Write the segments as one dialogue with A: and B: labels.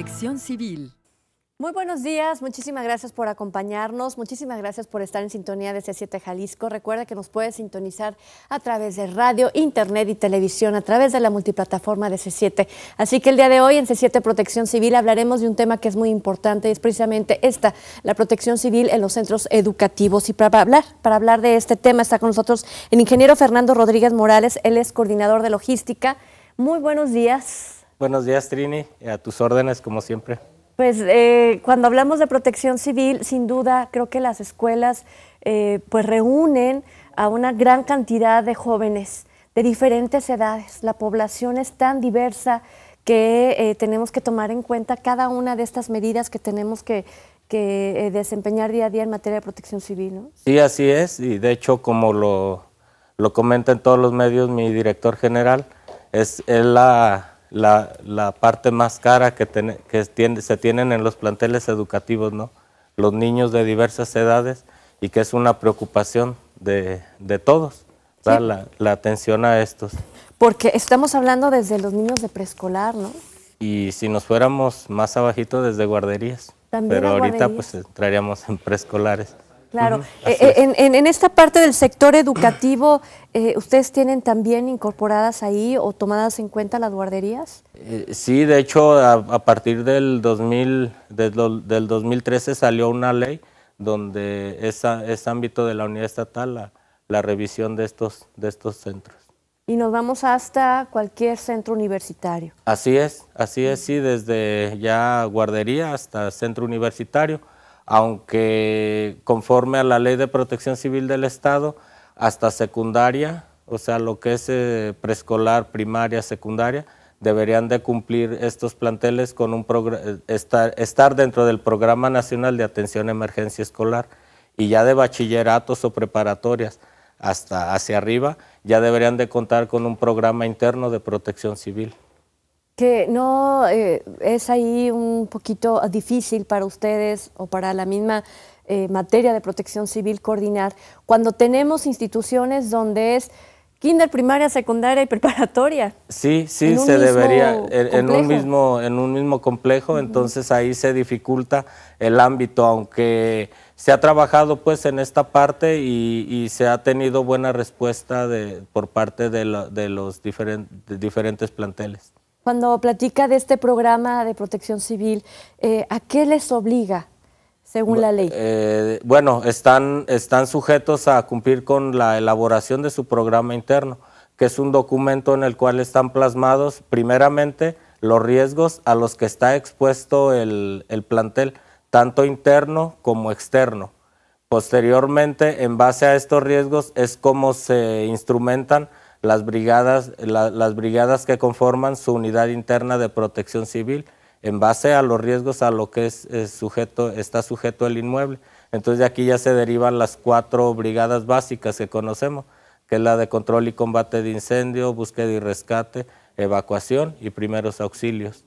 A: Protección Civil. Muy buenos días, muchísimas gracias por acompañarnos, muchísimas gracias por estar en sintonía de C7 Jalisco. Recuerda que nos puedes sintonizar a través de radio, internet y televisión, a través de la multiplataforma de C7. Así que el día de hoy en C7 Protección Civil hablaremos de un tema que es muy importante y es precisamente esta, la protección civil en los centros educativos. Y para hablar, para hablar de este tema está con nosotros el ingeniero Fernando Rodríguez Morales, él es coordinador de logística. Muy buenos días.
B: Buenos días, Trini, a tus órdenes, como siempre.
A: Pues eh, cuando hablamos de protección civil, sin duda creo que las escuelas eh, pues reúnen a una gran cantidad de jóvenes de diferentes edades. La población es tan diversa que eh, tenemos que tomar en cuenta cada una de estas medidas que tenemos que, desempeñar día a día en materia de protección civil. ¿no?
B: Sí, así es, y de hecho como lo, lo comenta en todos los medios mi director general, es la la, parte más cara que, que se tienen en los planteles educativos, ¿no? Los niños de diversas edades y que es una preocupación de, todos, la, atención a estos.
A: Porque estamos hablando desde los niños de preescolar, ¿no?
B: Y si nos fuéramos más abajito desde guarderías. Pero ahorita pues entraríamos en preescolares. Claro. Eh, eh,
A: en, esta parte del sector educativo, eh, ¿ustedes tienen también incorporadas ahí o tomadas en cuenta las guarderías?
B: sí, de hecho, a, partir del, del 2013 salió una ley donde es, ámbito de la unidad estatal la, revisión de estos, de estos centros
A: y nos vamos hasta cualquier centro universitario.
B: Así es, así es, sí, desde ya guardería hasta centro universitario aunque conforme a la ley de protección civil del Estado, hasta secundaria, o sea, lo que es eh, preescolar, primaria, secundaria, deberían de cumplir estos planteles con un eh, estar, estar dentro del Programa Nacional de Atención a Emergencia Escolar y ya de bachilleratos o preparatorias hasta hacia arriba, ya deberían de contar con un programa interno de protección civil
A: que no eh, es ahí un poquito difícil para ustedes o para la misma eh, materia de protección civil coordinar cuando tenemos instituciones donde es kinder, primaria, secundaria y preparatoria.
B: Sí, sí, se debería en, un mismo en un mismo complejo, entonces ahí se dificulta el ámbito, aunque se ha trabajado pues en esta parte y, se ha tenido buena respuesta de, por parte de, los diferentes planteles
A: cuando platica de este programa de protección civil, eh, ¿a qué les obliga según la ley?
B: Eh, bueno, están, están sujetos a cumplir con la elaboración de su programa interno, que es un documento en el cual están plasmados primeramente los riesgos a los que está expuesto el, el plantel, tanto interno como externo. Posteriormente, en base a estos riesgos, es como se instrumentan las brigadas, las brigadas que conforman su unidad interna de protección civil en base a los riesgos a lo que es, eh, sujeto, está sujeto el inmueble. Entonces de aquí ya se derivan las cuatro brigadas básicas que conocemos, que es la de control y combate de incendio, búsqueda y rescate, evacuación y primeros auxilios.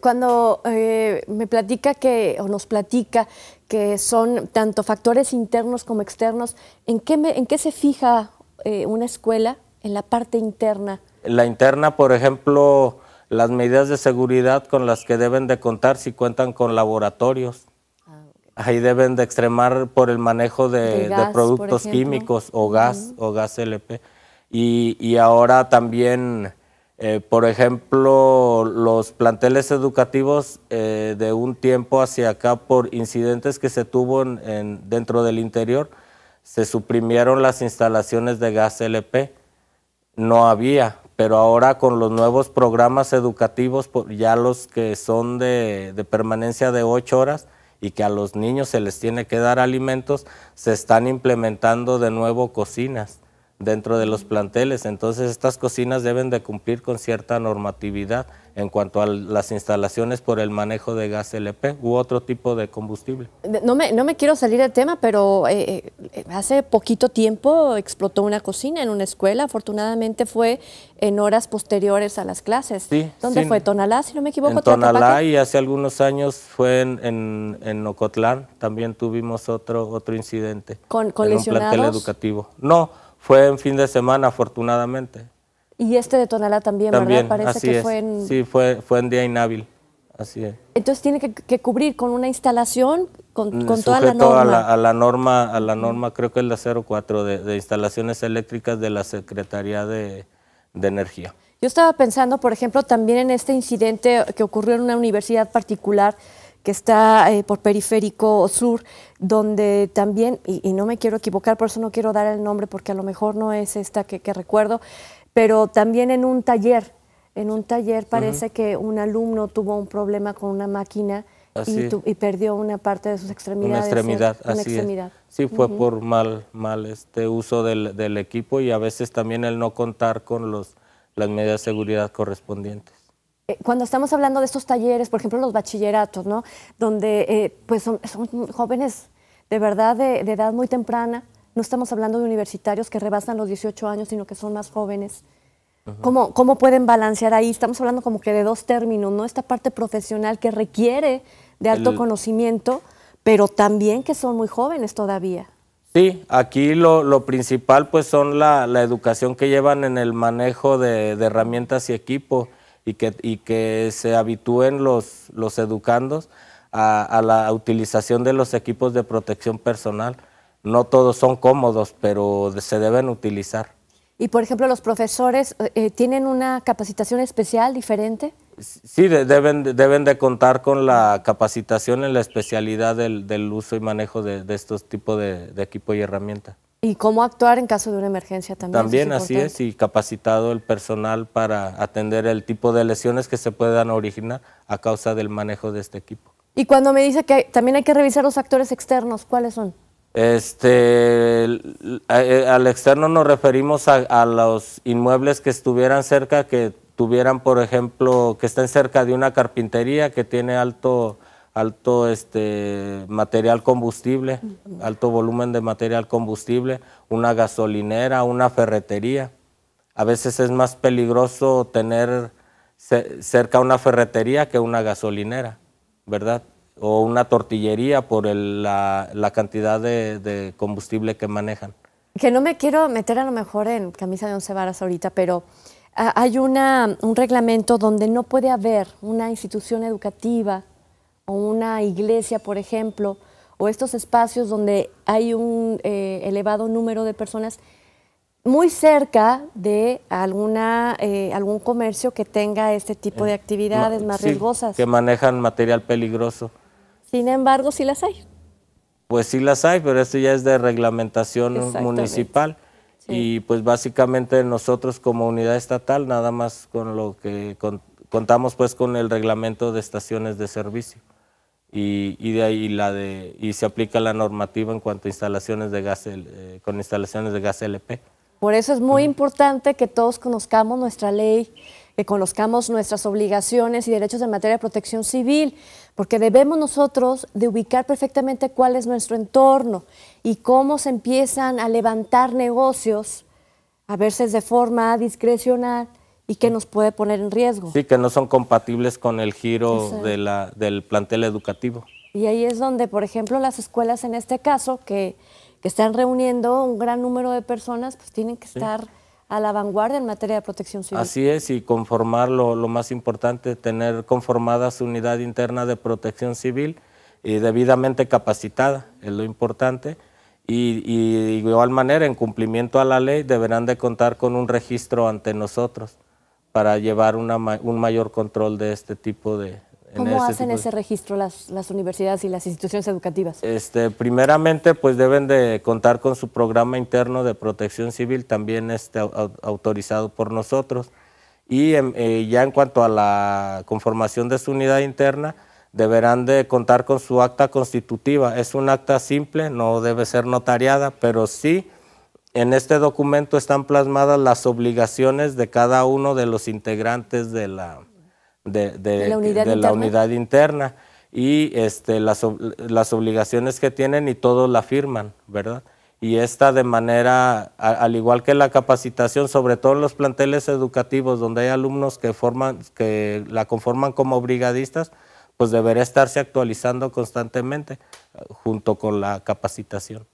A: Cuando eh, me platica que, o nos platica que son tanto factores internos como externos, ¿en qué, en qué se fija eh, una escuela en la parte interna?
B: La interna, por ejemplo, las medidas de seguridad con las que deben de contar si cuentan con laboratorios. Ah, Ahí deben de extremar por el manejo de, productos químicos o gas o gas LP. Y, ahora también, eh, por ejemplo, los planteles educativos eh, de un tiempo hacia acá por incidentes que se tuvo en, dentro del interior, se suprimieron las instalaciones de gas LP no había, pero ahora con los nuevos programas educativos, ya los que son de, permanencia de ocho horas y que a los niños se les tiene que dar alimentos, se están implementando de nuevo cocinas dentro de los planteles. Entonces estas cocinas deben de cumplir con cierta normatividad en cuanto a las instalaciones por el manejo de gas LP u otro tipo de combustible.
A: No me, quiero salir del tema, pero eh, eh, hace poquito tiempo explotó una cocina en una escuela. Afortunadamente fue en horas posteriores a las clases. Sí, ¿Dónde fue? ¿Tonalá, si no me equivoco? Tonalá
B: y hace algunos años fue en, en, Ocotlán. También tuvimos otro, otro incidente. ¿Con, con un plantel educativo. No, fue en fin de semana, afortunadamente.
A: Y este de Tonalá también, ¿verdad? Parece que fue en...
B: Sí, fue, fue en día inhábil. Así es.
A: Entonces tiene que, cubrir con una instalación, con, con mm, toda la norma. A la,
B: a la, norma, a la norma creo que es la 04 de, de instalaciones eléctricas de la Secretaría de, de Energía.
A: Yo estaba pensando, por ejemplo, también en este incidente que ocurrió en una universidad particular que está eh, por periférico sur, donde también, y, no me quiero equivocar, por eso no quiero dar el nombre porque a lo mejor no es esta que, recuerdo, pero también en un taller, en un taller parece que un alumno tuvo un problema con una máquina y, perdió una parte de sus extremidades. Una extremidad, así Sí, fue por
B: mal, mal este uso del, del equipo y a veces también el no contar con los, las medidas de seguridad correspondientes.
A: Eh, cuando estamos hablando de estos talleres, por ejemplo, los bachilleratos, ¿no? Donde eh, pues son, jóvenes de verdad de, edad muy temprana. No estamos hablando de universitarios que rebasan los 18 años, sino que son más jóvenes. ¿Cómo, pueden balancear ahí? Estamos hablando como que de dos términos, ¿no? Esta parte profesional que requiere de alto conocimiento, pero también que son muy jóvenes todavía.
B: Sí, aquí lo, principal pues son la, educación que llevan en el manejo de herramientas y equipo y que, y que se habitúen los, los educandos a, la utilización de los equipos de protección personal. No todos son cómodos, pero se deben utilizar.
A: ¿Y por ejemplo los profesores eh, eh, tienen una capacitación especial diferente?
B: Sí, deben, deben de contar con la capacitación en la especialidad del, uso y manejo de, estos tipos de, de equipo y herramientas.
A: Y cómo actuar en caso de una emergencia también. También así es,
B: y capacitado el personal para atender el tipo de lesiones que se puedan originar a causa del manejo de este equipo.
A: Y cuando me dice que también hay que revisar los actores externos, ¿cuáles son?
B: Este, eh, eh, al externo nos referimos a, a los inmuebles que estuvieran cerca, que tuvieran, por ejemplo, que estén cerca de una carpintería, que tiene alto alto este, material combustible, alto volumen de material combustible, una gasolinera, una ferretería. A veces es más peligroso tener cerca una ferretería que una gasolinera, ¿verdad? O una tortillería por la, cantidad de, de, combustible que manejan.
A: Que no me quiero meter a lo mejor en camisa de once varas ahorita, pero ah, hay una, un reglamento donde no puede haber una institución educativa o una iglesia, por ejemplo, o estos espacios donde hay un eh, elevado número de personas muy cerca de alguna, eh, algún comercio que tenga este tipo de eh, actividades más riesgosas. Que
B: manejan material peligroso.
A: Sin embargo, sí las hay.
B: Pues sí las hay, pero esto ya es de reglamentación municipal. Y pues básicamente nosotros como unidad estatal, nada más con lo que contamos pues con el reglamento de estaciones de servicio y, de ahí la de, y se aplica la normativa en cuanto a instalaciones de gas, eh, con instalaciones de gas LP.
A: Por eso es muy importante que todos conozcamos nuestra ley, que conozcamos nuestras obligaciones y derechos en materia de protección civil, porque debemos nosotros de ubicar perfectamente cuál es nuestro entorno y cómo se empiezan a levantar negocios a veces de forma discrecional y que nos puede poner en riesgo.
B: Sí, que no son compatibles con el giro de la, del plantel educativo.
A: Y ahí es donde, por ejemplo, las escuelas en este caso, que, que están reuniendo un gran número de personas, pues tienen que estar a la vanguardia en materia de protección civil. Así
B: es, y conformar lo, más importante, tener conformada su unidad interna de protección civil y debidamente capacitada, es lo importante. Y, y de igual manera, en cumplimiento a la ley, deberán de contar con un registro ante nosotros para llevar un mayor control de este tipo de... ¿Cómo este hacen ese
A: registro las, universidades y las instituciones educativas?
B: Este, primeramente, pues deben de contar con su programa interno de protección civil, también este, autorizado por nosotros. Y em, eh, ya en cuanto a la conformación de su unidad interna, deberán de contar con su acta constitutiva. Es un acta simple, no debe ser notariada, pero sí en este documento están plasmadas las obligaciones de cada uno de los integrantes de la, de, la, unidad, interna? y este, las, las, obligaciones que tienen y todos la firman, ¿verdad? Y esta de manera, al igual que la capacitación, sobre todo en los planteles educativos donde hay alumnos que, forman, que la conforman como brigadistas, pues deberá estarse actualizando constantemente junto con la capacitación.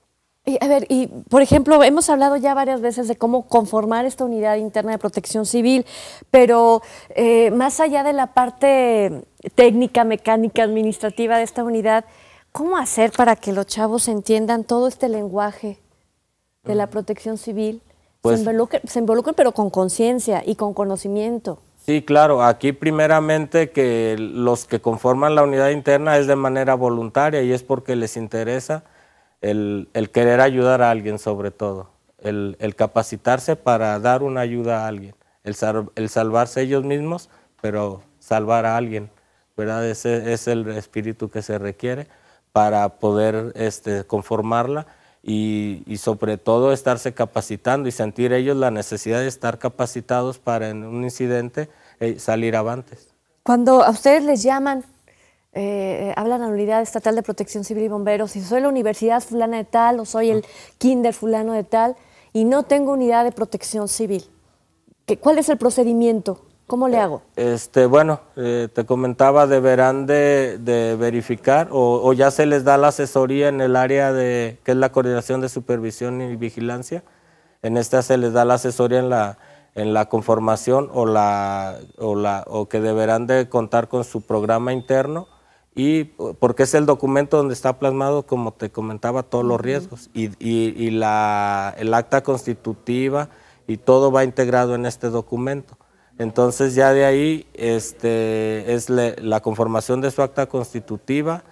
A: Y, a ver, y por ejemplo, hemos hablado ya varias veces de cómo conformar esta unidad interna de protección civil, pero eh, más allá de la parte técnica, mecánica, administrativa de esta unidad, ¿cómo hacer para que los chavos entiendan todo este lenguaje de la protección civil? se, pues involucren, se involucren, pero con conciencia y con conocimiento.
B: Sí, claro, aquí primeramente que los que conforman la unidad interna es de manera voluntaria y es porque les interesa el, querer ayudar a alguien sobre todo, el, capacitarse para dar una ayuda a alguien, el, salvarse ellos mismos, pero salvar a alguien, ¿verdad? Ese es el espíritu que se requiere para poder este, conformarla y, sobre todo estarse capacitando y sentir ellos la necesidad de estar capacitados para en un incidente eh, salir avantes.
A: Cuando a ustedes les llaman, eh, hablan a la Unidad Estatal de Protección Civil y Bomberos, si soy la Universidad fulana de tal o soy el ah. kinder fulano de tal y no tengo unidad de protección civil, ¿cuál es el procedimiento? ¿Cómo le eh, hago?
B: Este, bueno, eh, te comentaba, deberán de, verificar o, o, ya se les da la asesoría en el área de, que es la coordinación de supervisión y vigilancia. En esta se les da la asesoría en la, en la conformación o, la, o, la, o que deberán de contar con su programa interno y porque es el documento donde está plasmado, como te comentaba, todos los riesgos y, el acta constitutiva y todo va integrado en este documento. Entonces ya de ahí este, es la conformación de su acta constitutiva,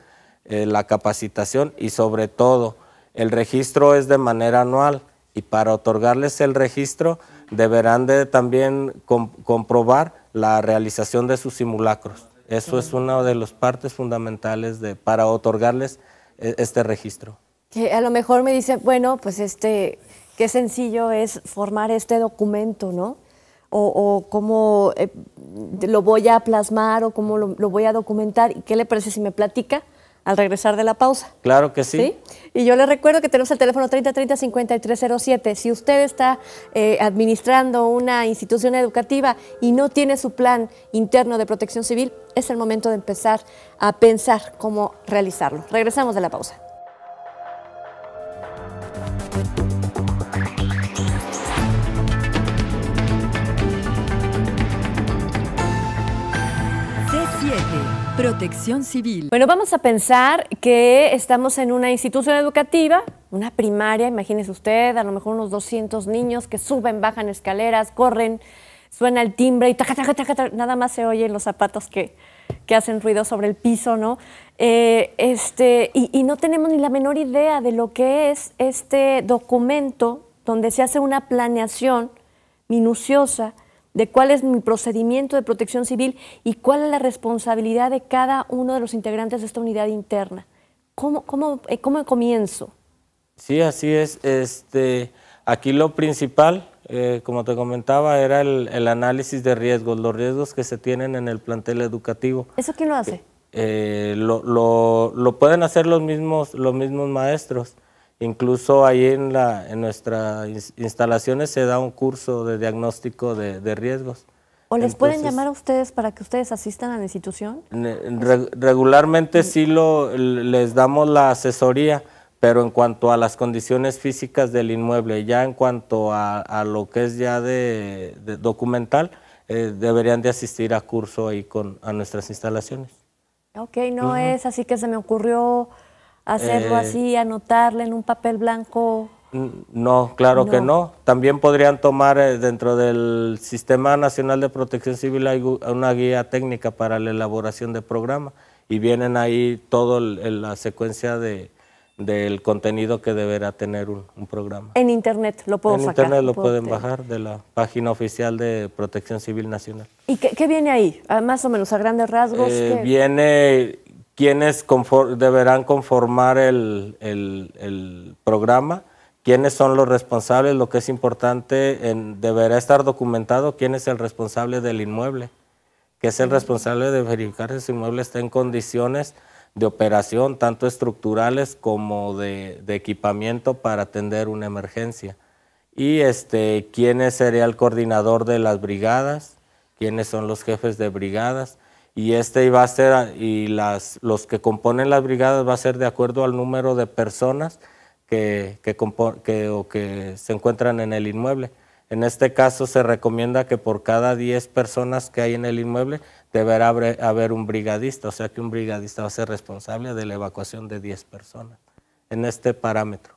B: eh, la capacitación y sobre todo el registro es de manera anual y para otorgarles el registro deberán de también comprobar la realización de sus simulacros. Eso es una de las partes fundamentales para otorgarles e, este registro.
A: Que a lo mejor me dice, bueno, pues este, qué sencillo es formar este documento, ¿no? O, o cómo eh, lo voy a plasmar o cómo lo, lo voy a documentar. ¿Y qué le parece si me platica? al regresar de la pausa.
B: Claro que sí.
A: Y yo les recuerdo que tenemos el teléfono 3030-5307. Si usted está eh, administrando una institución educativa y no tiene su plan interno de protección civil, es el momento de empezar a pensar cómo realizarlo. Regresamos de la pausa. Protección Civil. Bueno, vamos a pensar que estamos en una institución educativa, una primaria, imagínese usted, a lo mejor unos 200 niños que suben, bajan escaleras, corren, suena el timbre y nada más se oyen los zapatos que, hacen ruido sobre el piso, ¿no? Eh, este, y no tenemos ni la menor idea de lo que es este documento donde se hace una planeación minuciosa de cuál es mi procedimiento de protección civil y cuál es la responsabilidad de cada uno de los integrantes de esta unidad interna. ¿Cómo, eh, comienzo?
B: Sí, así es. Este, aquí lo principal, eh, como te comentaba, era el, análisis de riesgos, los riesgos que se tienen en el plantel educativo.
A: ¿Eso quién lo hace?
B: Eh, lo, lo, lo, pueden hacer los mismos, los mismos maestros. Incluso ahí en, la, en nuestras instalaciones se da un curso de diagnóstico de, riesgos.
A: ¿O les pueden llamar a ustedes para que ustedes asistan a la institución?
B: regularmente mm. sí lo, les damos la asesoría, pero en cuanto a las condiciones físicas del inmueble, ya en cuanto a, lo que es ya de, documental, eh, deberían de asistir a curso ahí con, a nuestras instalaciones.
A: Ok, no es así que se me ocurrió hacerlo eh, así, anotarle en un papel blanco.
B: No, claro que no. También podrían tomar eh, dentro del Sistema Nacional de Protección Civil una guía técnica para la elaboración de programa y vienen ahí toda la secuencia de, del contenido que deberá tener un, programa.
A: En internet lo puedo sacar. En internet lo pueden bajar
B: de la página oficial de Protección Civil Nacional.
A: ¿Y qué, viene ahí? Ah, más o menos, a grandes rasgos. Eh,
B: viene quiénes deberán conformar el, programa, quiénes son los responsables, lo que es importante, deberá estar documentado quién es el responsable del inmueble, que es el responsable de verificar si su inmueble está en condiciones de operación, tanto estructurales como de, equipamiento para atender una emergencia. Y este, quién sería el coordinador de las brigadas, quiénes son los jefes de brigadas, y este va a ser, y las, los que componen las brigadas va a ser de acuerdo al número de personas que, que, o que se encuentran en el inmueble. En este caso se recomienda que por cada 10 personas que hay en el inmueble deberá haber un brigadista, o sea que un brigadista va a ser responsable de la evacuación de 10 personas en este parámetro.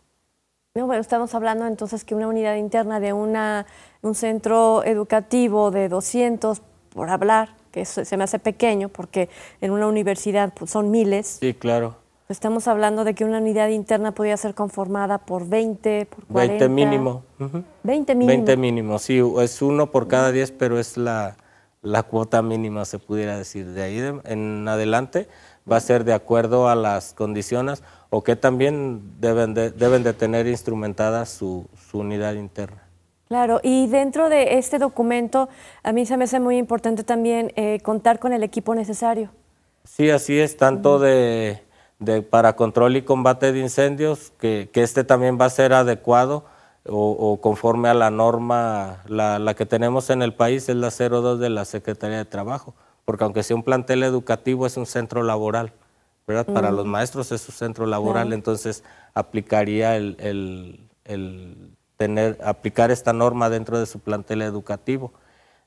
A: bueno, estamos hablando entonces que una unidad interna de una, un centro educativo de 200, por hablar, que se me hace pequeño porque en una universidad pues, son miles. Sí, claro. Estamos hablando de que una unidad interna podía ser conformada por 20, por 40. 20 mínimo. 20 mínimo. 20
B: mínimo, sí, es uno por cada 10, pero es la, la cuota mínima, se pudiera decir. De ahí en adelante va a ser de acuerdo a las condiciones o que también deben de, deben de tener instrumentada su unidad interna.
A: Claro, y dentro de este documento, a mí se me hace muy importante también eh, contar con el equipo necesario.
B: Sí, así es, tanto de, para control y combate de incendios, que, este también va a ser adecuado o, conforme a la norma, la, que tenemos en el país es la 02 de la Secretaría de Trabajo, porque aunque sea un plantel educativo, es un centro laboral, ¿verdad? Para los mm. maestros es un centro laboral, entonces aplicaría el, el tener, aplicar esta norma dentro de su plantel educativo.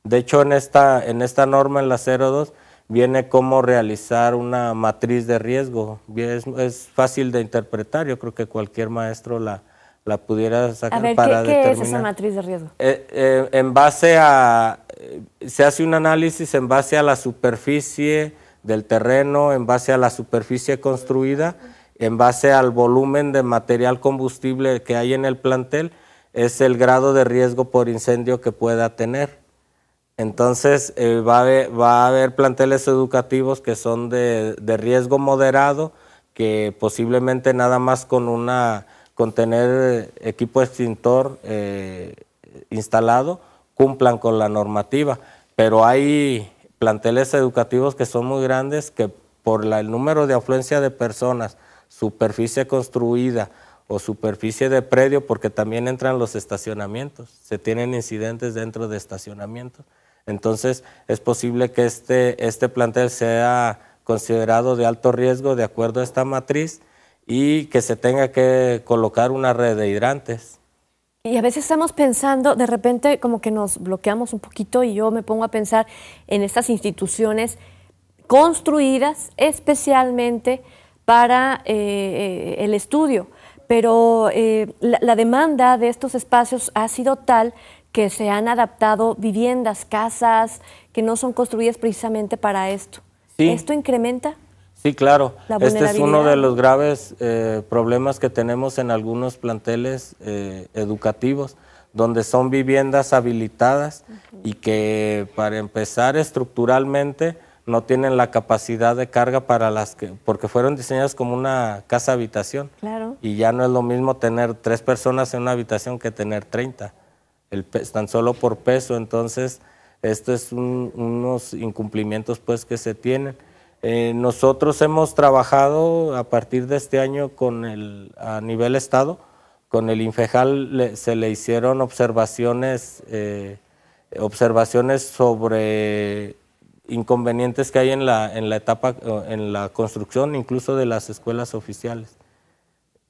B: De hecho, en esta, en esta norma, en la 02, viene cómo realizar una matriz de riesgo. Es, es fácil de interpretar, yo creo que cualquier maestro la, la pudiera sacar a ver, para ¿qué, ¿Qué es esa
A: matriz de riesgo?
B: Eh, eh, en base a, se hace un análisis en base a la superficie del terreno, en base a la superficie construida, en base al volumen de material combustible que hay en el plantel, es el grado de riesgo por incendio que pueda tener. Entonces, eh, va, a haber, planteles educativos que son de, riesgo moderado, que posiblemente nada más con, una, con tener eh, equipo extintor eh, instalado cumplan con la normativa. Pero hay planteles educativos que son muy grandes que por el número de afluencia de personas, superficie construida, o superficie de predio, porque también entran los estacionamientos, se tienen incidentes dentro de estacionamientos. Entonces, es posible que este, este plantel sea considerado de alto riesgo de acuerdo a esta matriz y que se tenga que colocar una red de hidrantes.
A: Y a veces estamos pensando, de repente como que nos bloqueamos un poquito y yo me pongo a pensar en estas instituciones construidas especialmente para eh, eh, el estudio pero eh, la, demanda de estos espacios ha sido tal que se han adaptado viviendas, casas, que no son construidas precisamente para esto. ¿Esto incrementa?
B: Sí, claro. este es uno de los graves eh, problemas que tenemos en algunos planteles eh, educativos, donde son viviendas habilitadas y que para empezar estructuralmente no tienen la capacidad de carga para las que, porque fueron diseñadas como una casa habitación. Claro. Y ya no es lo mismo tener tres personas en una habitación que tener 30, el, tan solo por peso. Entonces, esto es unos incumplimientos pues que se tienen. Eh, nosotros hemos trabajado a partir de este año con el, a nivel estado, con el Infejal se le hicieron observaciones, eh, observaciones sobre inconvenientes que hay en la, en la etapa, en la construcción incluso de las escuelas oficiales.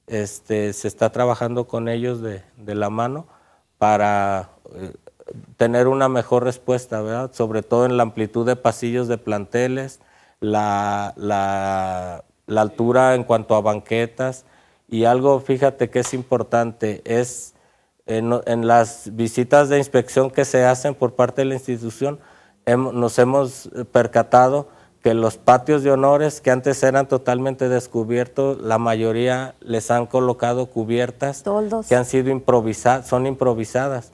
B: Este, se está trabajando con ellos de, de la mano para eh, tener una mejor respuesta, ¿verdad? Sobre todo en la amplitud de pasillos de planteles, la, la, la altura en cuanto a banquetas y algo, fíjate que es importante, es en, eh, en las visitas de inspección que se hacen por parte de la institución, nos hemos eh, percatado que los patios de honores que antes eran totalmente descubiertos, la mayoría les han colocado cubiertas que han sido improvisadas, son improvisadas.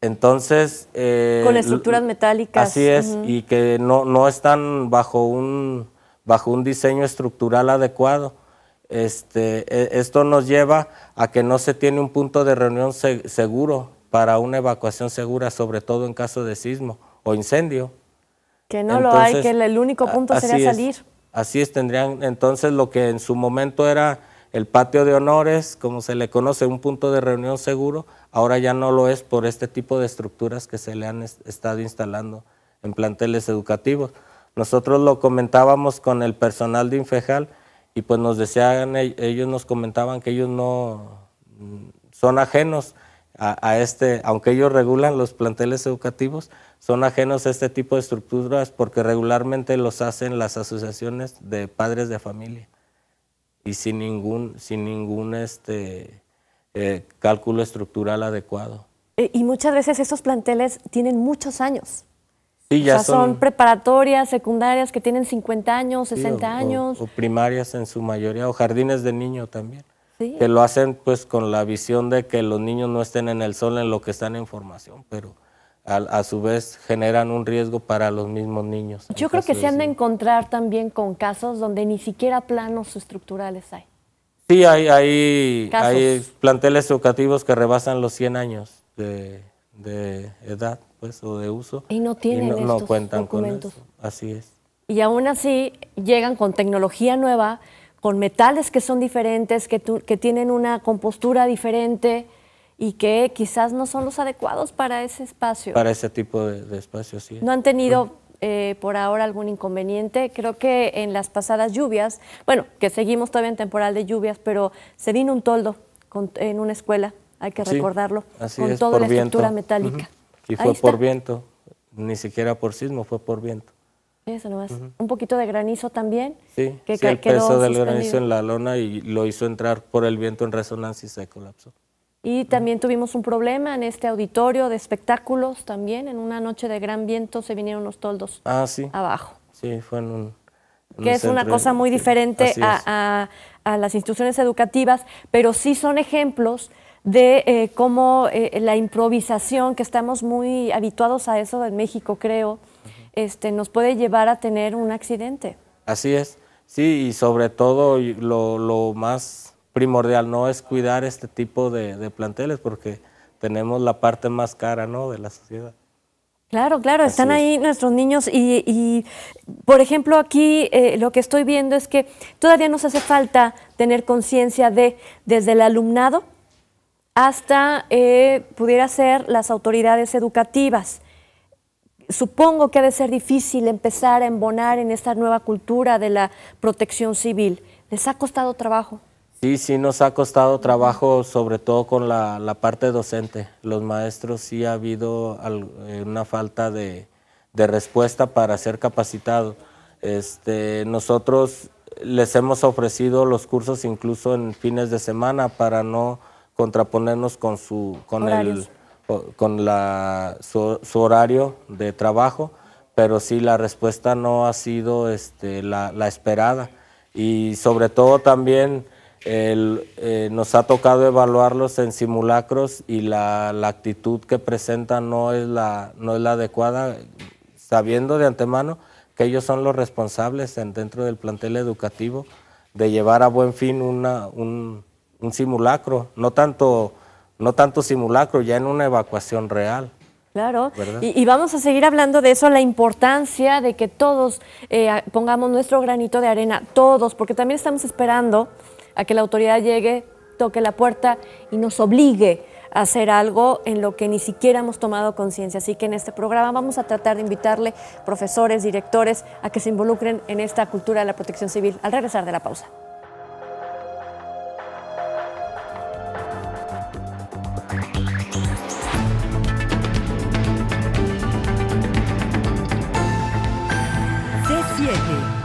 B: Entonces... Eh, Con estructuras metálicas. Así es, y que no, están bajo un, bajo un diseño estructural adecuado. Este, e, esto nos lleva a que no se tiene un punto de reunión seguro para una evacuación segura, sobre todo en caso de sismo o incendio.
A: Que no lo hay, que el único punto sería salir.
B: así es, tendrían entonces lo que en su momento era el patio de honores, como se le conoce, un punto de reunión seguro, ahora ya no lo es por este tipo de estructuras que se le han estado instalando en planteles educativos. Nosotros lo comentábamos con el personal de Infejal y pues nos decían, e, ellos nos comentaban que ellos no mm, son ajenos a, este, aunque ellos regulan los planteles educativos, son ajenos a este tipo de estructuras porque regularmente los hacen las asociaciones de padres de familia y sin ningún, sin ningún este, eh, cálculo estructural adecuado.
A: E, y muchas veces esos planteles tienen muchos años.
B: ya o sea, son,
A: preparatorias, secundarias que tienen 50 años, 60 años.
B: primarias en su mayoría, o jardines de niño también. Que lo hacen pues con la visión de que los niños no estén en el sol en lo que están en formación, pero a, su vez generan un riesgo para los mismos niños. Yo creo que se han de
A: encontrar también con casos donde ni siquiera planos estructurales hay.
B: Sí, hay, hay, hay planteles educativos que rebasan los 100 años de, de edad pues, o de uso. Y no tienen cuentan Con eso. Así es.
A: Y aún así llegan con tecnología nueva, con metales que son diferentes, que, que tienen una compostura diferente y que quizás no son los adecuados para ese espacio. Para ese
B: tipo de, espacio, sí. No han tenido
A: eh, por ahora algún inconveniente. Creo que en las pasadas lluvias, bueno, que seguimos todavía en temporal de lluvias, pero se vino un toldo en una escuela, hay que recordarlo, con toda la estructura metálica. Y fue por
B: viento, ni siquiera por sismo, fue por viento.
A: Eso nomás. Un poquito de granizo también. Sí, que sí el peso del granizo
B: en la lona y lo hizo entrar por el viento en resonancia y se colapsó.
A: Y también tuvimos un problema en este auditorio de espectáculos también. En una noche de gran viento se vinieron los toldos ah, sí. abajo.
B: Sí, fue en un... que es una cosa muy diferente
A: a, a, a, las instituciones educativas, pero sí son ejemplos de eh, cómo eh, la improvisación, que estamos muy habituados a eso en México, creo, este, nos puede llevar a tener un accidente.
B: Así es, sí, y sobre todo lo, lo más primordial no es cuidar este tipo de, planteles porque tenemos la parte más cara ¿no? de la sociedad.
A: Claro, claro, están ahí nuestros niños y, por ejemplo, aquí eh, lo que estoy viendo es que todavía nos hace falta tener conciencia de desde el alumnado hasta eh, pudiera ser las autoridades educativas. Supongo que ha de ser difícil empezar a embonar en esta nueva cultura de la protección civil. ¿Les ha costado trabajo?
B: Sí, sí, nos ha costado trabajo, sobre todo con la, parte docente. Los maestros sí ha habido eh, una falta de, respuesta para ser capacitados. Este, nosotros les hemos ofrecido los cursos incluso en fines de semana para no contraponernos con, su, con el con su, horario de trabajo, pero sí la respuesta no ha sido este, la, esperada. Y sobre todo también eh, nos ha tocado evaluarlos en simulacros y la, actitud que presentan no es la, no es la adecuada, sabiendo de antemano que ellos son los responsables dentro del plantel educativo de llevar a buen fin un, un simulacro, no tanto no tanto simulacro, ya en una evacuación real.
A: Claro, y, vamos a seguir hablando de eso, la importancia de que todos eh, pongamos nuestro granito de arena, todos, porque también estamos esperando a que la autoridad llegue, toque la puerta y nos obligue a hacer algo en lo que ni siquiera hemos tomado conciencia. Así que en este programa vamos a tratar de invitarle profesores, directores, a que se involucren en esta cultura de la protección civil al regresar de la pausa.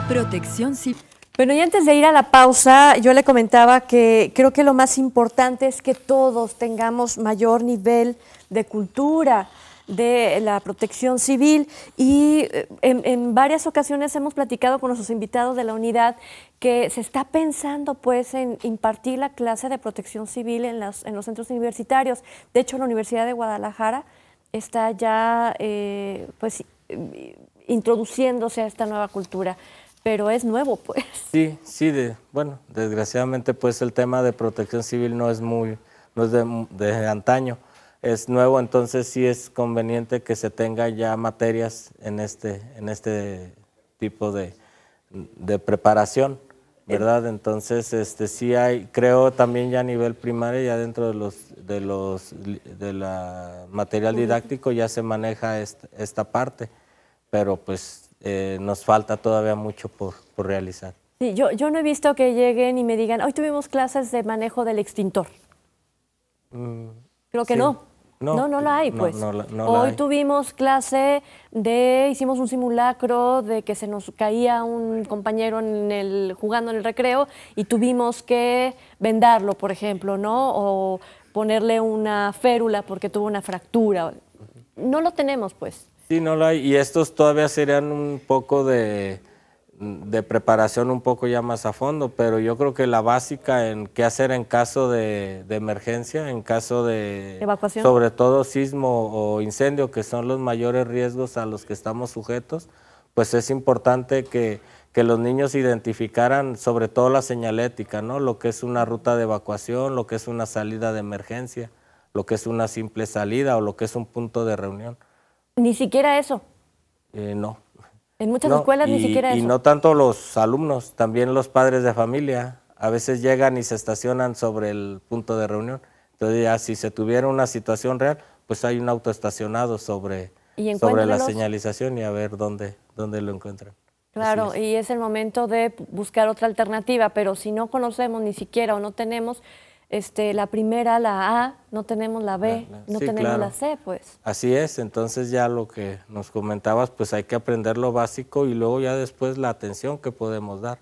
A: Protección Civil. Bueno, y antes de ir a la pausa, yo le comentaba que creo que lo más importante es que todos tengamos mayor nivel de cultura de la protección civil y eh, en, varias ocasiones hemos platicado con nuestros invitados de la unidad que se está pensando pues en impartir la clase de protección civil en, los centros universitarios. De hecho, la Universidad de Guadalajara está ya eh, pues introduciéndose a esta nueva cultura pero es nuevo, pues.
B: Sí, sí, de, bueno, desgraciadamente, pues el tema de protección civil no es muy, no es de, antaño, es nuevo, entonces sí es conveniente que se tenga ya materias en este, en este tipo de, preparación, ¿verdad? Entonces, este, sí hay, creo también ya a nivel primario, ya dentro de los, de los, de la material didáctico ya se maneja esta parte, pero pues eh, nos falta todavía mucho por, realizar.
A: yo, no he visto que lleguen y me digan, hoy tuvimos clases de manejo del extintor. Mm, Creo que no. no. No, lo hay, pues. hoy tuvimos clase de, hicimos un simulacro de que se nos caía un compañero en el, jugando en el recreo y tuvimos que vendarlo, por ejemplo, ¿no? O ponerle una férula porque tuvo una fractura. No lo tenemos, pues.
B: Sí, no lo hay. Y estos todavía serían un poco de, preparación un poco ya más a fondo, pero yo creo que la básica en qué hacer en caso de, emergencia, en caso de
A: evacuación, sobre
B: todo sismo o incendio, que son los mayores riesgos a los que estamos sujetos, pues es importante que, que los niños identificaran sobre todo la señalética, ¿no? Lo que es una ruta de evacuación, lo que es una salida de emergencia, lo que es una simple salida o lo que es un punto de reunión.
A: Ni siquiera eso. Eh, no. En muchas escuelas ni siquiera eso. Y no
B: tanto los alumnos, también los padres de familia. A veces llegan y se estacionan sobre el punto de reunión. Entonces ya si se tuviera una situación real, pues hay un auto estacionado sobre, sobre la señalización y a ver dónde, dónde lo encuentran.
A: Claro, y es el momento de buscar otra alternativa, pero si no conocemos ni siquiera o no tenemos, este, la primera, la A, no tenemos la B, no tenemos la C, pues.
B: Así es, entonces ya lo que nos comentabas, pues hay que aprender lo básico y luego ya después la atención que podemos dar.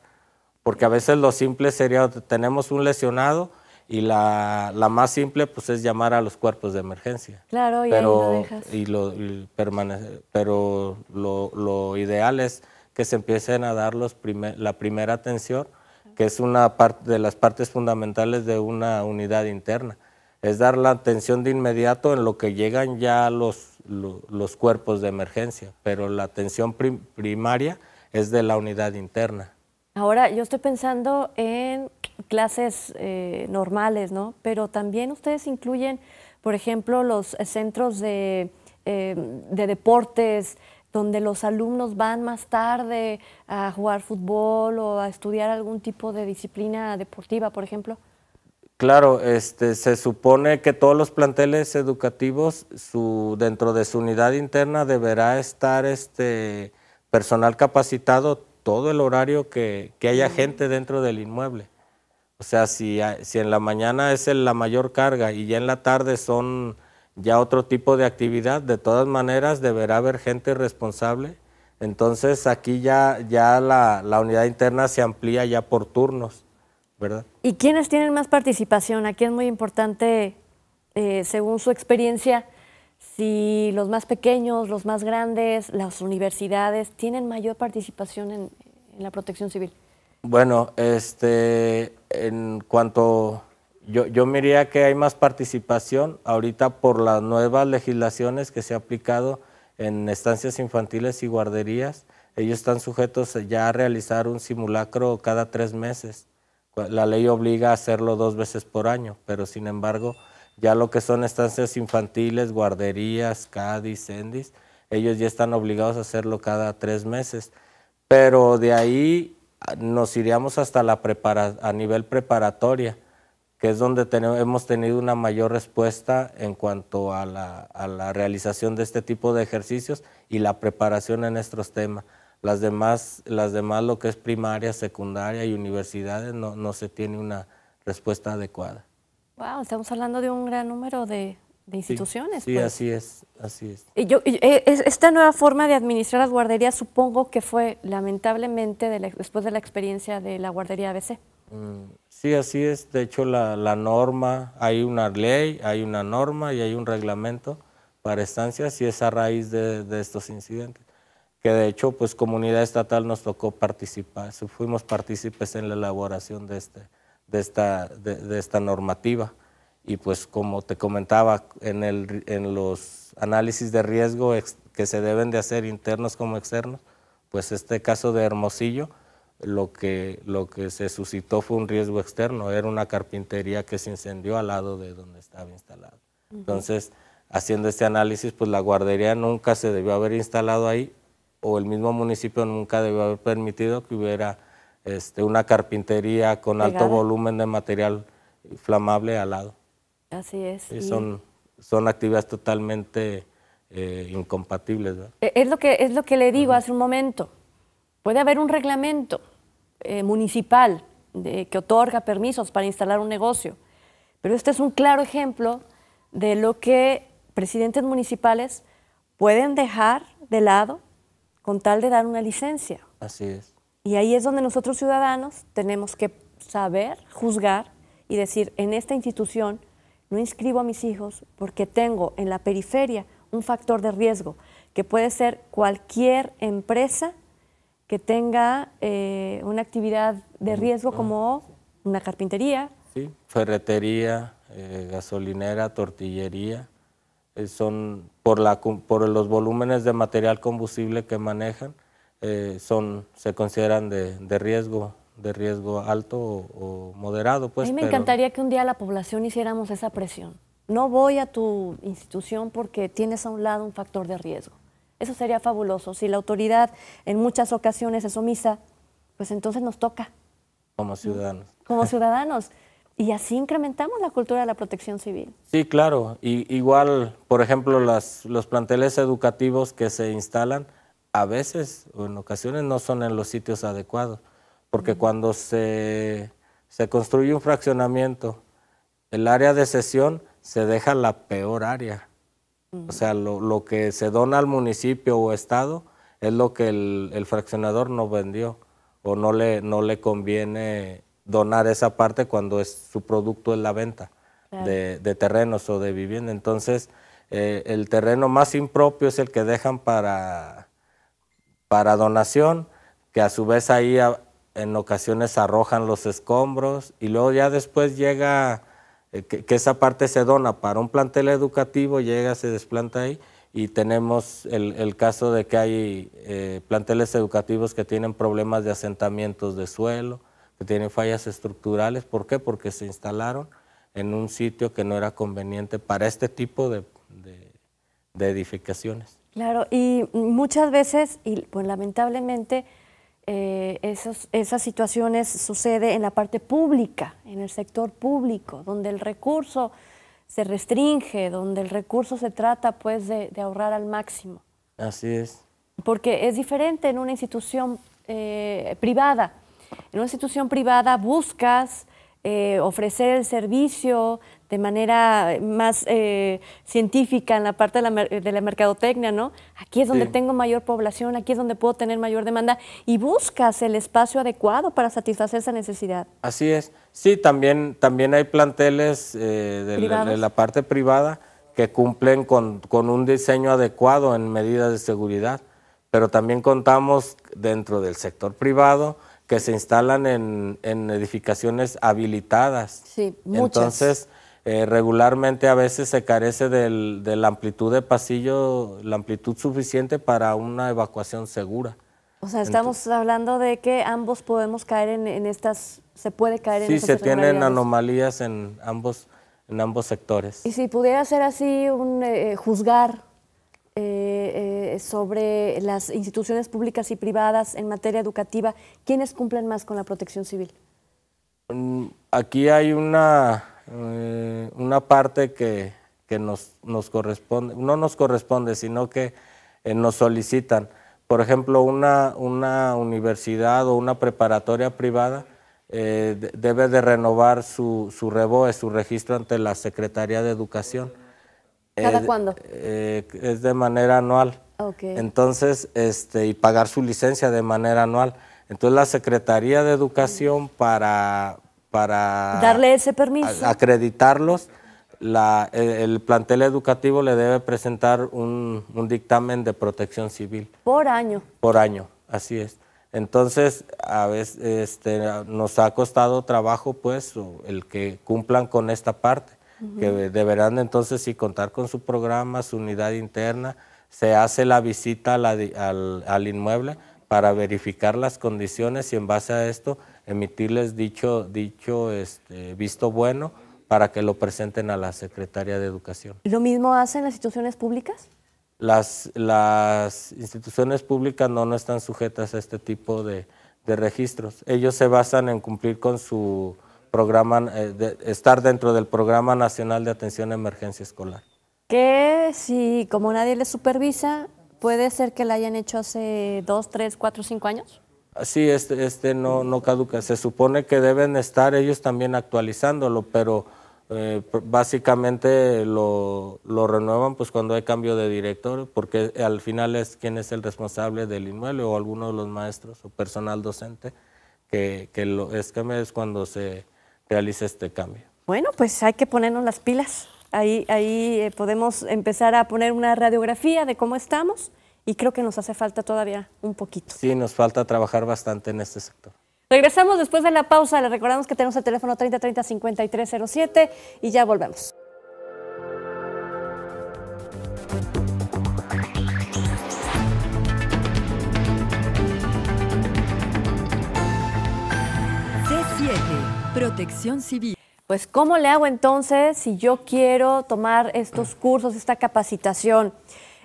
B: Porque a veces lo simple sería, tenemos un lesionado y la, la más simple pues es llamar a los cuerpos de emergencia.
A: Claro, y lo
B: dejas. pero lo, ideal es que se empiecen a dar los la primera atención que es una parte de las partes fundamentales de una unidad interna. Es dar la atención de inmediato en lo que llegan ya los, los cuerpos de emergencia, pero la atención primaria es de la unidad interna.
A: Ahora, yo estoy pensando en clases eh, normales, ¿no? Pero también ustedes incluyen, por ejemplo, los centros de, eh, de deportes, donde los alumnos van más tarde a jugar fútbol o a estudiar algún tipo de disciplina deportiva, por ejemplo?
B: Claro, este, se supone que todos los planteles educativos, su, dentro de su unidad interna, deberá estar este, personal capacitado todo el horario que, haya gente dentro del inmueble. O sea, si, si en la mañana es la mayor carga y ya en la tarde son ya otro tipo de actividad. De todas maneras, deberá haber gente responsable. Entonces, aquí ya, ya la, unidad interna se amplía ya por turnos, ¿verdad?
A: ¿Y quiénes tienen más participación? Aquí es muy importante, eh, según su experiencia, si los más pequeños, los más grandes, las universidades tienen mayor participación en, la protección civil.
B: Bueno, este, en cuanto yo, yo miraría que hay más participación ahorita por las nuevas legislaciones que se ha aplicado en estancias infantiles y guarderías. Ellos están sujetos ya a realizar un simulacro cada tres meses. La ley obliga a hacerlo dos veces por año, pero sin embargo, ya lo que son estancias infantiles, guarderías, CADIS, Endis, ellos ya están obligados a hacerlo cada tres meses. Pero de ahí ah, nos iríamos hasta la prepara a nivel preparatoria que es donde hemos tenido una mayor respuesta en cuanto a la, realización de este tipo de ejercicios y la preparación en estos temas. Las demás, las demás lo que es primaria, secundaria y universidades, no, no se tiene una respuesta adecuada.
A: Wow, estamos hablando de un gran número de, instituciones. Sí, pues. así
B: es, así
A: eh, es. esta nueva forma de administrar las guarderías supongo que fue lamentablemente después de la experiencia de la guardería ABC. Mm,
B: Sí, así es. De hecho, la, norma, hay una ley, hay una norma y hay un reglamento para estancias y es a raíz de, de estos incidentes. Que de hecho, pues comunidad estatal nos tocó participar, fuimos partícipes en la elaboración de, este, de, esta, normativa. Y pues como te comentaba, en, el, los análisis de riesgo que se deben de hacer internos como externos, pues este caso de Hermosillo, lo que, lo que se suscitó fue un riesgo externo, era una carpintería que se incendió al lado de donde estaba instalado. Entonces, haciendo este análisis, pues la guardería nunca se debió haber instalado ahí o el mismo municipio nunca debió haber permitido que hubiera este, una carpintería con alto volumen de material inflamable al lado.
A: Así es. son,
B: son actividades totalmente eh, incompatibles.
A: E, es, lo que, es lo que le digo hace un momento. Puede haber un reglamento eh, municipal que otorga permisos para instalar un negocio, pero este es un claro ejemplo de lo que presidentes municipales pueden dejar de lado con tal de dar una licencia. Así es. Y ahí es donde nosotros ciudadanos tenemos que saber, juzgar y decir, en esta institución no inscribo a mis hijos porque tengo en la periferia un factor de riesgo que puede ser cualquier empresa que tenga eh, una actividad de riesgo ah. como una carpintería.
B: Sí, ferretería, eh, gasolinera, tortillería. Eh, son por, los volúmenes de material combustible que manejan, son, se consideran de, riesgo de riesgo alto o, moderado. Pues, a mí me encantaría
A: que un día la población hiciéramos esa presión. No voy a tu institución porque tienes a un lado un factor de riesgo. Eso sería fabuloso. Si la autoridad en muchas ocasiones es omisa, pues entonces nos toca.
B: Como ciudadanos.
A: Como ciudadanos. Y así incrementamos la cultura de la protección civil.
B: Sí, claro. Y, igual, por ejemplo, los planteles educativos que se instalan a veces o en ocasiones no son en los sitios adecuados, porque cuando se construye un fraccionamiento, el área de sesión se deja la peor área o sea, lo, que se dona al municipio o estado es lo que el, fraccionador no vendió o no le, no le conviene donar esa parte cuando es, su producto es la venta de, terrenos o de vivienda. Entonces, eh, el terreno más impropio es el que dejan para, para donación, que a su vez ahí en ocasiones arrojan los escombros y luego ya después llega eh, que, esa parte se dona para un plantel educativo, llega, se desplanta ahí y tenemos el, caso de que hay eh, planteles educativos que tienen problemas de asentamientos de suelo, que tienen fallas estructurales. ¿Por qué? Porque se instalaron en un sitio que no era conveniente para este tipo de, de edificaciones.
A: Claro, y muchas veces, y pues lamentablemente, eh, esas situaciones sucede en la parte pública, en el sector público, donde el recurso se restringe, donde el recurso se trata pues de, ahorrar al máximo.
B: Así es.
A: Porque es diferente en una institución eh, privada. En una institución privada buscas eh, ofrecer el servicio de manera más eh, científica en la parte de la, mercadotecnia, ¿no? Aquí es donde tengo mayor población, aquí es donde puedo tener mayor demanda y buscas el espacio adecuado para satisfacer esa necesidad.
B: Así es. Sí, también, también hay planteles eh, de, la, parte privada que cumplen con, con un diseño adecuado en medidas de seguridad, pero también contamos dentro del sector privado que se instalan en, en edificaciones habilitadas.
A: Sí, muchas. Entonces,
B: eh, regularmente a veces se carece de la amplitud de pasillo, la amplitud suficiente para una evacuación segura.
A: O sea, estamos hablando de que ambos podemos caer en, estas, se puede caer en estas Sí, se tienen anomalías
B: en ambos, en ambos sectores.
A: Y si pudiera ser así, un eh, eh, juzgar eh, eh, sobre las instituciones públicas y privadas en materia educativa, ¿quiénes cumplen más con la protección civil?
B: Mm, aquí hay una, eh, una parte que, nos, nos, corresponde, no nos corresponde, sino que nos solicitan. Por ejemplo, una, una universidad o una preparatoria privada debe de renovar su, su su registro ante la Secretaría de Educación ¿Cada cuándo? Eh, es de manera anual. Entonces, este, y pagar su licencia de manera anual. Entonces, la Secretaría de Educación para... para
A: Darle ese permiso.
B: acreditarlos, el, plantel educativo le debe presentar un, un, dictamen de protección civil. Por año. Por año, así es. Entonces, a veces este, nos ha costado trabajo, pues, el que cumplan con esta parte que deberán entonces si contar con su programa, su unidad interna, se hace la visita al, inmueble para verificar las condiciones y en base a esto emitirles dicho, dicho este, visto bueno para que lo presenten a la Secretaría de Educación.
A: ¿Lo mismo hacen las instituciones públicas?
B: Las, instituciones públicas no, no están sujetas a este tipo de registros. Ellos se basan en cumplir con su programa, eh, de estar dentro del Programa Nacional de Atención a Emergencia Escolar.
A: Que si como nadie le supervisa, puede ser que la hayan hecho hace dos, tres, cuatro, cinco años.
B: Sí, este, este no, no caduca. Se supone que deben estar ellos también actualizándolo, pero eh, básicamente lo, lo, renuevan pues cuando hay cambio de director, porque al final es quien es el responsable del inmueble o alguno de los maestros o personal docente, que, que lo, es que es cuando se, realice este cambio.
A: Bueno, pues hay que ponernos las pilas. Ahí, ahí eh, podemos empezar a poner una radiografía de cómo estamos y creo que nos hace falta todavía un poquito.
B: Sí, nos falta trabajar bastante en este sector.
A: Regresamos después de la pausa. le recordamos que tenemos el teléfono 30 30 y ya volvemos. Protección Civil. Pues, ¿cómo le hago entonces si yo quiero tomar estos cursos, esta capacitación?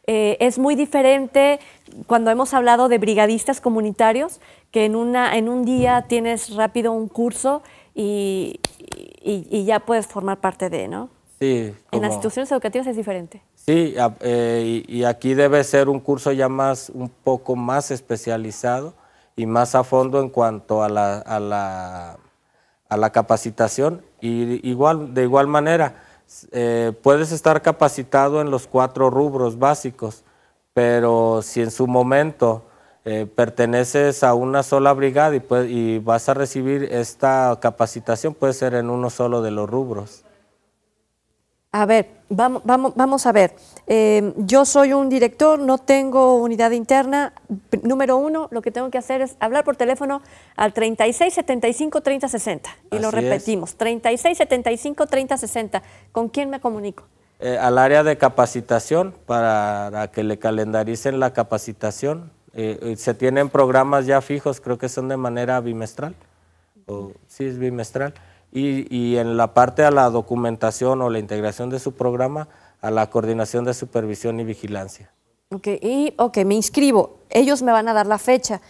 A: Eh, es muy diferente cuando hemos hablado de brigadistas comunitarios, que en, una, en un día tienes rápido un curso y, y, ya puedes formar parte de, ¿no?
B: Sí. En las instituciones
A: educativas es diferente.
B: Sí, eh, y, y aquí debe ser un curso ya más, un poco más especializado y más a fondo en cuanto a la, a la a la capacitación. Y igual, de igual manera, eh, puedes estar capacitado en los cuatro rubros básicos, pero si en su momento eh, perteneces a una sola brigada y, pues, y vas a recibir esta capacitación, puede ser en uno solo de los rubros.
A: A ver, vamos, vamos, vamos a ver. Em, yo soy un director, no tengo unidad interna. Número uno, lo que tengo que hacer es hablar por teléfono al 36753060 Y lo repetimos, 36753060. ¿Con quién me comunico?
B: Eh, al área de capacitación para que le calendaricen la capacitación. Eh, eh, se tienen programas ya fijos, creo que son de manera bimestral. O, sí, es bimestral y, en la parte a la documentación o la integración de su programa, a la coordinación de supervisión y vigilancia.
A: Ok, y, me inscribo. Ellos me van a dar la fecha.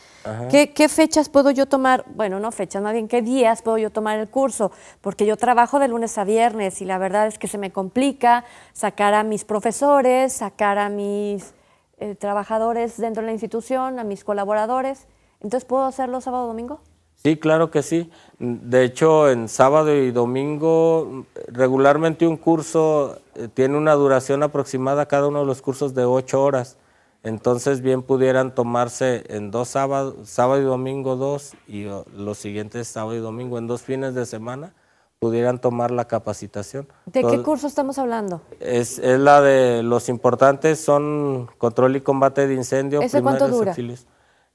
A: ¿Qué, fechas puedo yo tomar? Bueno, no fechas, más bien, ¿qué días puedo yo tomar el curso? Porque yo trabajo de lunes a viernes y la verdad es que se me complica sacar a mis profesores, sacar a mis eh, trabajadores dentro de la institución, a mis colaboradores. Entonces, ¿puedo hacerlo sábado o domingo?
B: Sí, claro que sí. De hecho, en sábado y domingo, regularmente un curso eh, tiene una duración aproximada, cada uno de los cursos de ocho horas. Entonces, bien pudieran tomarse en dos sábados, sábado y domingo dos, y los siguientes sábado y domingo, en dos fines de semana, pudieran tomar la capacitación. ¿De qué
A: curso estamos hablando?
B: Es, es, la de los importantes, son control y combate de incendio. ¿Ese cuánto dura?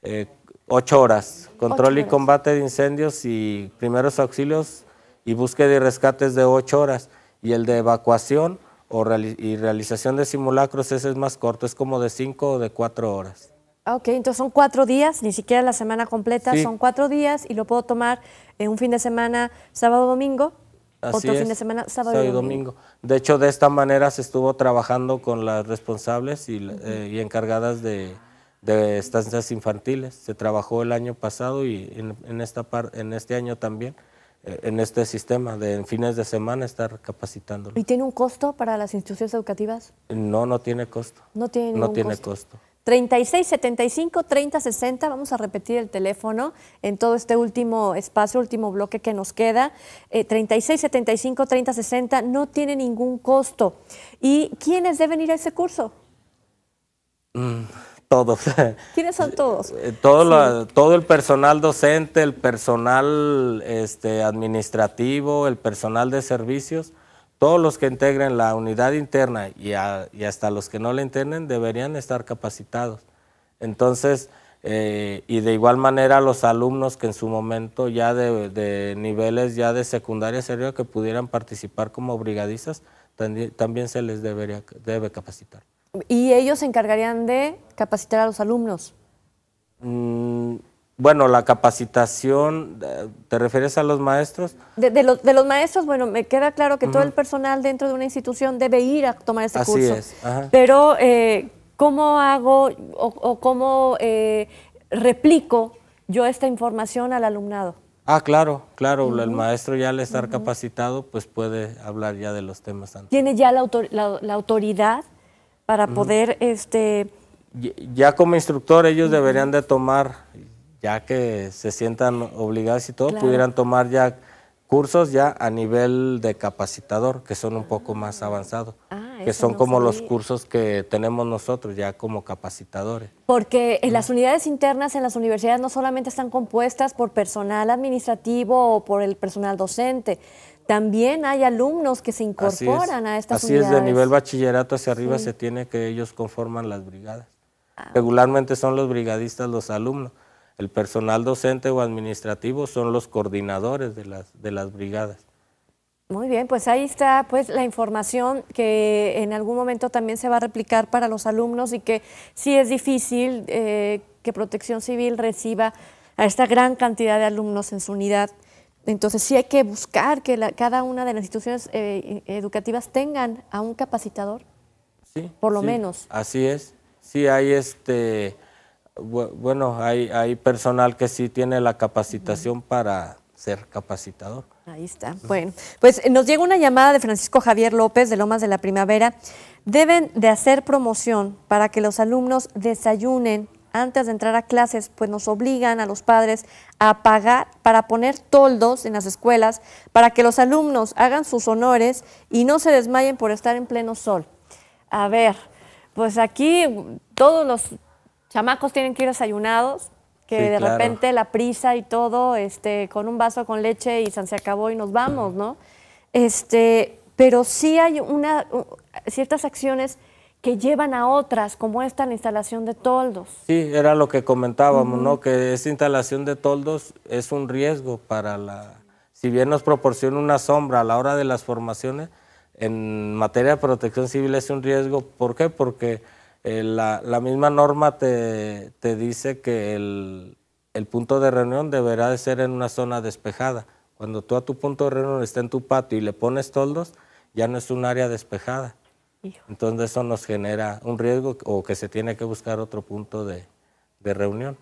B: Eh, Ocho horas. Control y combate de incendios y primeros auxilios y búsqueda y rescates de ocho horas. Y el de evacuación o y realización de simulacros, ese es más corto, es como de cinco o de cuatro horas.
A: Ah, ok, entonces son cuatro días, ni siquiera la semana completa, son cuatro días y lo puedo tomar en un fin de semana, sábado, domingo, Así otro es. fin de semana, sábado, y domingo.
B: De hecho, de esta manera se estuvo trabajando con las responsables y eh, encargadas de, de estancias infantiles. Se trabajó el año pasado y en, esta en este año también eh, en este sistema de fines de semana estar capacitándolo. ¿Y
A: tiene un costo para las instituciones educativas?
B: No, no tiene costo.
A: No tiene, no tiene costo. costo. 3675 3060, vamos a repetir el teléfono en todo este último espacio, último bloque que nos queda. Eh, 3675 3060 no tiene ningún costo. ¿Y quiénes deben ir a ese curso?
B: Mm. Todos.
A: ¿Quiénes son todos? Eh,
B: todo, todo el personal docente, el personal este, administrativo, el personal de servicios, todos los que integren la unidad interna y, hasta los que no la integren deberían estar capacitados. Entonces, eh, y de igual manera los alumnos que en su momento ya de, niveles ya de secundaria sería que pudieran participar como brigadistas, también, también se les debería, debe capacitar.
A: Y ellos se encargarían de capacitar a los alumnos.
B: Mm, bueno, la capacitación, eh, ¿te refieres a los maestros?
A: De, los, maestros, bueno, me queda claro que todo el personal dentro de una institución debe ir a tomar ese Así Es. Pero, eh, ¿cómo hago o, cómo eh, replico yo esta información al alumnado?
B: Ah, claro, claro, el maestro ya al estar capacitado, pues puede hablar ya de los temas. Antes.
A: ¿Tiene ya la autoridad para poder... este
B: Ya como instructor ellos deberían de tomar, ya que se sientan obligados y todo, pudieran tomar ya cursos ya a nivel de capacitador, que son un poco ah. más avanzados,
A: ah, que son como los
B: cursos que tenemos nosotros ya como capacitadores.
A: Porque en las unidades internas en las universidades no solamente están compuestas por personal administrativo o por el personal docente, también hay alumnos que se incorporan a estas así unidades. Así es, de nivel
B: bachillerato hacia arriba se tiene que ellos conforman las brigadas. Ah. Regularmente son los brigadistas los alumnos. El personal docente o administrativo son los coordinadores de las, de las brigadas.
A: Muy bien, pues ahí está pues la información que en algún momento también se va a replicar para los alumnos y que sí es difícil eh, que Protección Civil reciba a esta gran cantidad de alumnos en su unidad. Entonces sí hay que buscar que cada una de las instituciones eh, e, educativas tengan a un capacitador, por lo menos.
B: Así es. Sí hay este bueno hay, personal que sí tiene la capacitación para ser capacitador.
A: Ahí está. Bueno, pues eh, nos llega una llamada de Francisco Javier López de Lomas de la Primavera. Deben de hacer promoción para que los alumnos desayunen antes de entrar a clases, pues nos obligan a los padres a pagar para poner toldos en las escuelas para que los alumnos hagan sus honores y no se desmayen por estar en pleno sol. A ver, pues aquí todos los chamacos tienen que ir desayunados, que de repente la prisa y todo, este, con un vaso con leche y se acabó y nos vamos, ¿no? Este, pero sí hay una, ciertas acciones que llevan a otras, como esta la instalación de toldos.
B: Sí, era lo que comentábamos, ¿no? Que esta instalación de toldos es un riesgo para la... Si bien nos proporciona una sombra a la hora de las formaciones, en materia de protección civil es un riesgo. ¿Por qué? Porque eh, la, misma norma te, dice que el, punto de reunión deberá de ser en una zona despejada. Cuando tú a tu punto de reunión está en tu patio y le pones toldos, ya no es un área despejada. Entonces eso nos genera un riesgo o que se tiene que buscar otro punto de, reunión.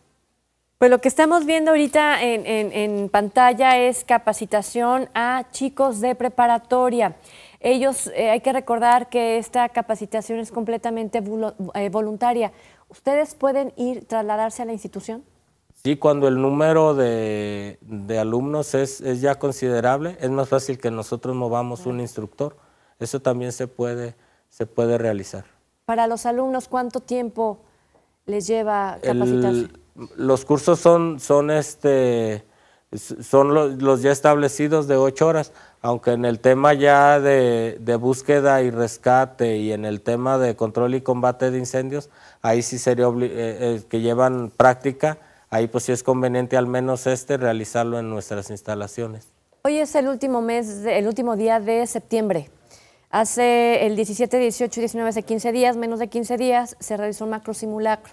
A: Pues lo que estamos viendo ahorita en, en, pantalla es capacitación a chicos de preparatoria. Ellos, eh, hay que recordar que esta capacitación es completamente eh, voluntaria. ¿Ustedes pueden ir, trasladarse a la institución?
B: Sí, cuando el número de, alumnos es, ya considerable, es más fácil que nosotros movamos un instructor. Eso también se puede se puede realizar.
A: Para los alumnos, ¿cuánto tiempo les lleva capacitarse?
B: los cursos son, son, este, son los, ya establecidos de ocho horas, aunque en el tema ya de, búsqueda y rescate y en el tema de control y combate de incendios, ahí sí sería eh, eh, que llevan práctica, ahí pues sí es conveniente al menos este realizarlo en nuestras instalaciones.
A: Hoy es el último mes, el último día de septiembre. Hace el 17, 18 19, hace 15 días, menos de 15 días, se realizó un macro simulacro.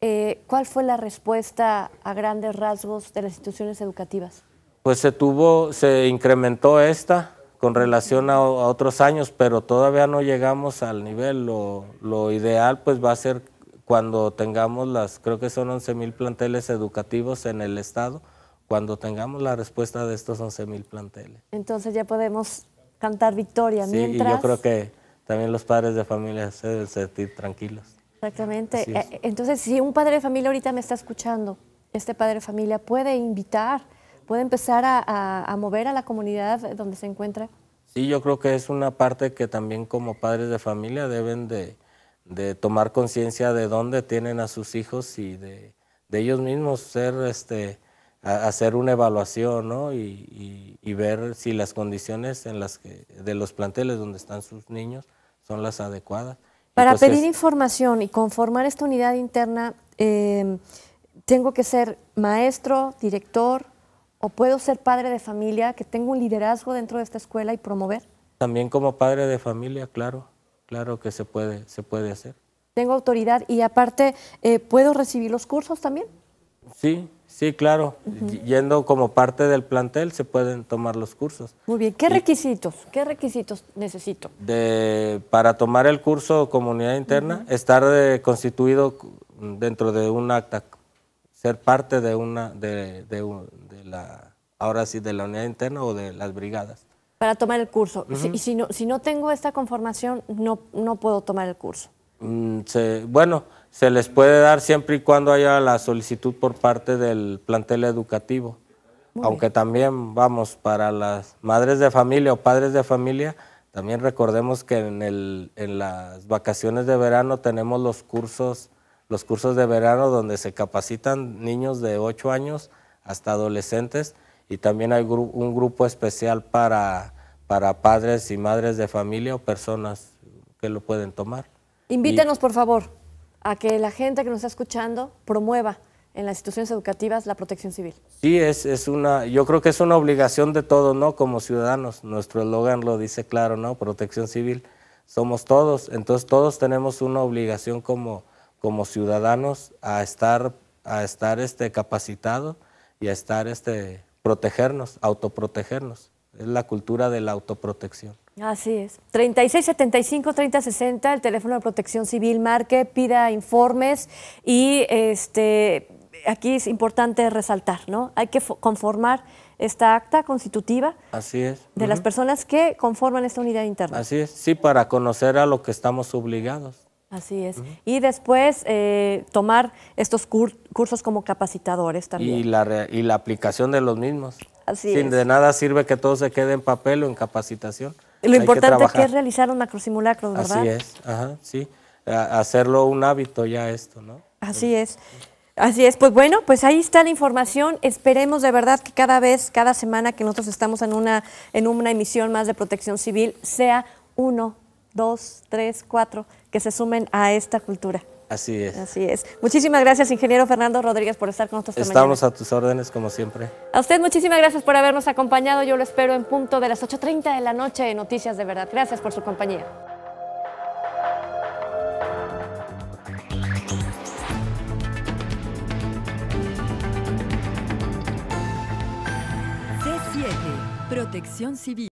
A: Eh, ¿Cuál fue la respuesta a grandes rasgos de las instituciones educativas?
B: Pues se tuvo, se incrementó esta con relación a, otros años, pero todavía no llegamos al nivel. Lo, ideal pues va a ser cuando tengamos las, creo que son 11 mil planteles educativos en el estado, cuando tengamos la respuesta de estos 11 mil planteles.
A: Entonces ya podemos cantar victoria. Sí, y yo creo
B: que también los padres de familia se deben sentir
A: tranquilos. Exactamente. Eh, entonces, si un padre de familia ahorita me está escuchando, este padre de familia puede invitar, puede empezar a, mover a la comunidad donde se encuentra.
B: Sí, yo creo que es una parte que también como padres de familia deben de, tomar conciencia de dónde tienen a sus hijos y de, de ellos mismos ser este, hacer una evaluación y, ver si las condiciones en las de los planteles donde están sus niños son las adecuadas. Para pues pedir
A: información y conformar esta unidad interna, em, ¿tengo que ser maestro, director o puedo ser padre de familia que tengo un liderazgo dentro de esta escuela y promover?
B: También como padre de familia, claro, claro que se puede, se puede hacer.
A: Tengo autoridad y aparte, eh, ¿puedo recibir los cursos también?
B: Sí, sí, claro. Yendo como parte del plantel se pueden tomar los cursos.
A: Muy bien, ¿qué requisitos? ¿Qué requisitos necesito?
B: De, para tomar el curso comunidad interna, estar eh, constituido dentro de un acta, ser parte de una, de, la, ahora sí, de la unidad interna o de las brigadas.
A: Para tomar el curso. y si no, si no tengo esta conformación, no, no puedo tomar el curso.
B: Mm, bueno, se les puede dar siempre y cuando haya la solicitud por parte del plantel educativo. Aunque también, vamos, para las madres de familia o padres de familia, también recordemos que en, el, las vacaciones de verano tenemos los cursos, los cursos de verano donde se capacitan niños de 8 años hasta adolescentes y también hay un grupo especial para, para padres y madres de familia o personas que lo pueden tomar.
A: Invítenos, por favor a que la gente que nos está escuchando promueva en las instituciones educativas la protección civil.
B: Sí, es, es una, yo creo que es una obligación de todos, ¿no? Como ciudadanos, nuestro eslogan lo dice claro, ¿no? Protección civil, somos todos, entonces todos tenemos una obligación como, como ciudadanos a estar, a estar este, capacitados y a estar este, protegernos, autoprotegernos. Es la cultura de la autoprotección.
A: Así es. 3675-3060, el teléfono de protección civil, marque, pida informes y este, aquí es importante resaltar, ¿no? Hay que conformar esta acta constitutiva
B: Así es. de las
A: personas que conforman esta unidad interna. Así
B: es, sí, para conocer a lo que estamos obligados.
A: Así es. Y después eh, tomar estos cursos como capacitadores también. Y
B: la, y la aplicación de los mismos. Así Sin de nada sirve que todo se quede en papel o en capacitación. Lo importante que, es
A: realizar un macrosimulacro, ¿verdad? Así es,
B: ajá, sí. hacerlo un hábito ya esto, ¿no?
A: Así es. Así es, pues bueno, pues ahí está la información. Esperemos de verdad que cada vez, cada semana que nosotros estamos en una, en una emisión más de protección civil, sea uno, dos, tres, cuatro, que se sumen a esta cultura. Así es. Así es. Muchísimas gracias, ingeniero Fernando Rodríguez, por estar con nosotros. Estamos a tus
B: órdenes, como siempre.
A: A usted, muchísimas gracias por habernos acompañado. Yo lo espero en punto de las 8.30 de la noche en Noticias de Verdad. Gracias por su compañía. Protección Civil.